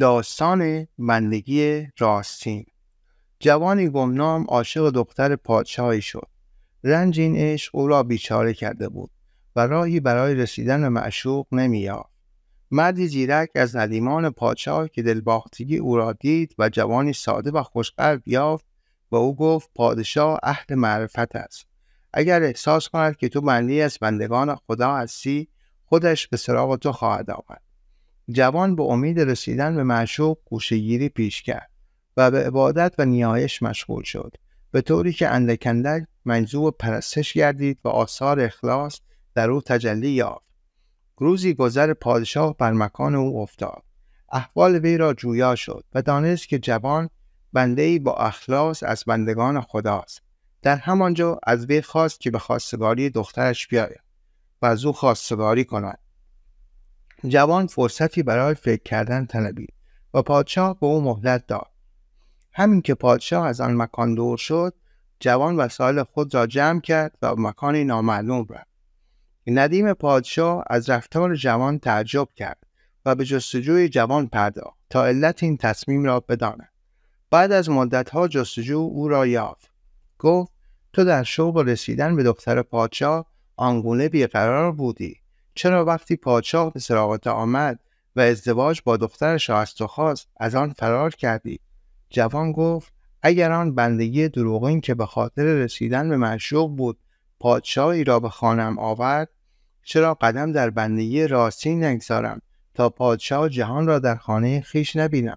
داستان بندگی راستین جوانی گمنام عاشق دختر پادشاهی شد رنج این عشق او را بیچاره کرده بود و راهی برای رسیدن به معشوق نمییافت مردی زیرک از ندیمان پادشاه که دلباختگی او را دید و جوانی ساده و خوشقلب یافت و او گفت پادشاه اهل معرفت است اگر احساس کند که تو بندی از بندگان خدا هستی خودش به سراغ تو خواهد آمد جوان به امید رسیدن به معشوق گوشهگیری پیش کرد و به عبادت و نیایش مشغول شد به طوری که اندکندک مجذوب پرستش گردید و آثار اخلاص در او تجلی یافت روزی گذر پادشاه بر مکان او افتاد احوال وی را جویا شد و دانست که جوان بنده ای با اخلاص از بندگان خداست در همانجا از وی خواست که به خواستگاری دخترش بیاید و از او خواستگاری کند جوان فرصتی برای فکر کردن طلبید و پادشاه به او مهلت داد همین که پادشاه از آن مکان دور شد جوان وسایل خود را جمع کرد و به مکانی نامعلوم رفت ندیم پادشاه از رفتار جوان تعجب کرد و به جستجوی جوان پرداخت تا علت این تصمیم را بداند بعد از ها جستجو او را یافت گفت تو در شوق رسیدن به دختر پادشاه آنگونه بیقرار بودی چرا وقتی پادشاه به سراغت آمد و ازدواج با دخترش را از تو خواست از آن فرار کردی جوان گفت اگر آن بندگی دروغین که به خاطر رسیدن به معشوق بود پادشاهی را به خانم آورد چرا قدم در بندگی راستی نگذارم تا پادشاه جهان را در خانه خیش نبینم